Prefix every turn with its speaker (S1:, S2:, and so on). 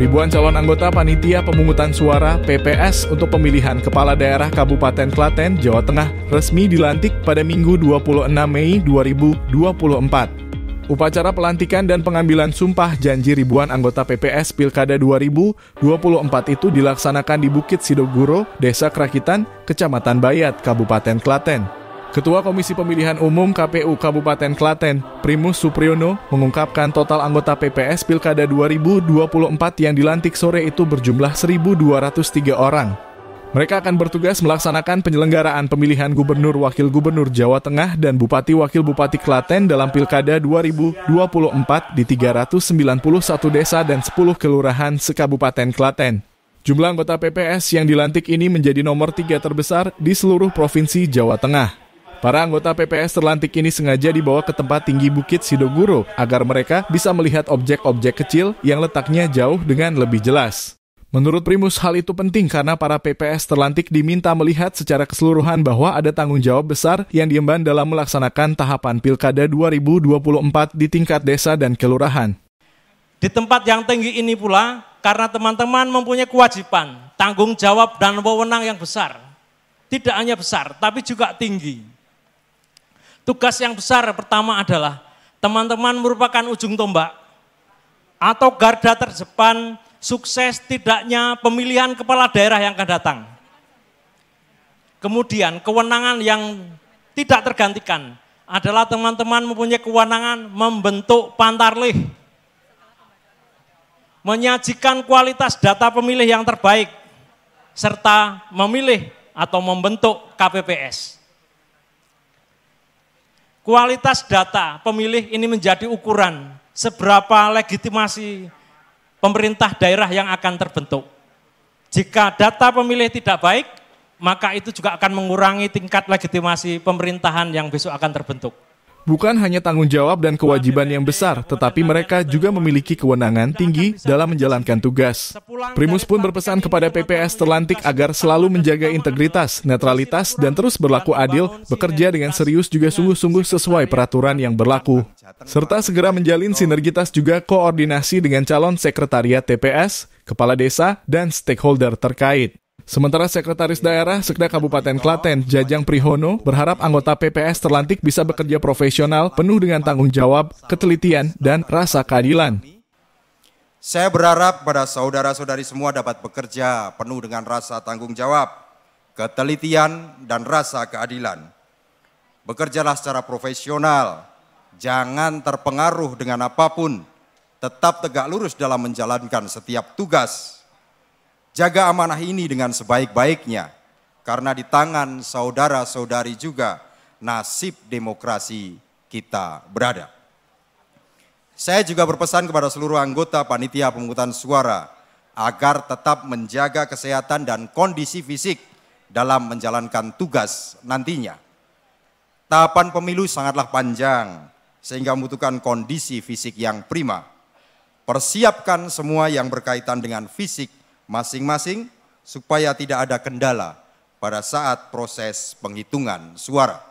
S1: Ribuan calon anggota panitia pemungutan suara PPS untuk pemilihan kepala daerah Kabupaten Klaten, Jawa Tengah resmi dilantik pada Minggu 26 Mei 2024. Upacara pelantikan dan pengambilan sumpah janji ribuan anggota PPS Pilkada 2024 itu dilaksanakan di Bukit Sidoguro, Desa Kerakitan, Kecamatan Bayat, Kabupaten Klaten. Ketua Komisi Pemilihan Umum KPU Kabupaten Klaten, Primus Supriyono, mengungkapkan total anggota PPS Pilkada 2024 yang dilantik sore itu berjumlah 1.203 orang. Mereka akan bertugas melaksanakan penyelenggaraan pemilihan Gubernur Wakil Gubernur Jawa Tengah dan Bupati Wakil Bupati Klaten dalam Pilkada 2024 di 391 desa dan 10 kelurahan sekabupaten Klaten. Jumlah anggota PPS yang dilantik ini menjadi nomor tiga terbesar di seluruh Provinsi Jawa Tengah. Para anggota PPS terlantik ini sengaja dibawa ke tempat tinggi Bukit Sidoguro agar mereka bisa melihat objek-objek kecil yang letaknya jauh dengan lebih jelas. Menurut Primus, hal itu penting karena para PPS terlantik diminta melihat secara keseluruhan bahwa ada tanggung jawab besar yang diemban dalam melaksanakan tahapan Pilkada 2024 di tingkat desa dan kelurahan. Di tempat
S2: yang tinggi ini pula, karena teman-teman mempunyai kewajiban, tanggung jawab, dan wewenang yang besar. Tidak hanya besar, tapi juga tinggi. Tugas yang besar pertama adalah teman-teman merupakan ujung tombak atau garda terdepan sukses tidaknya pemilihan kepala daerah yang akan datang. Kemudian kewenangan yang tidak tergantikan adalah teman-teman mempunyai kewenangan membentuk pantarlih, menyajikan kualitas data pemilih yang terbaik, serta memilih atau membentuk KPPS. Kualitas data pemilih ini menjadi ukuran seberapa legitimasi pemerintah daerah yang akan terbentuk. Jika data pemilih tidak baik, maka itu juga akan mengurangi tingkat legitimasi pemerintahan yang besok akan terbentuk.
S1: Bukan hanya tanggung jawab dan kewajiban yang besar, tetapi mereka juga memiliki kewenangan tinggi dalam menjalankan tugas. Primus pun berpesan kepada PPS terlantik agar selalu menjaga integritas, netralitas, dan terus berlaku adil, bekerja dengan serius juga sungguh-sungguh sesuai peraturan yang berlaku. Serta segera menjalin sinergitas juga koordinasi dengan calon sekretariat TPS, kepala desa, dan stakeholder terkait. Sementara Sekretaris Daerah Sekda Kabupaten Klaten, Jajang Prihono, berharap anggota PPS terlantik bisa bekerja profesional, penuh dengan tanggung jawab, ketelitian, dan rasa keadilan.
S3: Saya berharap pada saudara-saudari semua dapat bekerja penuh dengan rasa tanggung jawab, ketelitian, dan rasa keadilan. Bekerjalah secara profesional, jangan terpengaruh dengan apapun, tetap tegak lurus dalam menjalankan setiap tugas Jaga amanah ini dengan sebaik-baiknya, karena di tangan saudara-saudari juga nasib demokrasi kita berada. Saya juga berpesan kepada seluruh anggota panitia pemungutan suara agar tetap menjaga kesehatan dan kondisi fisik dalam menjalankan tugas nantinya. Tahapan pemilu sangatlah panjang sehingga membutuhkan kondisi fisik yang prima. Persiapkan semua yang berkaitan dengan fisik masing-masing supaya tidak ada kendala pada saat proses penghitungan suara.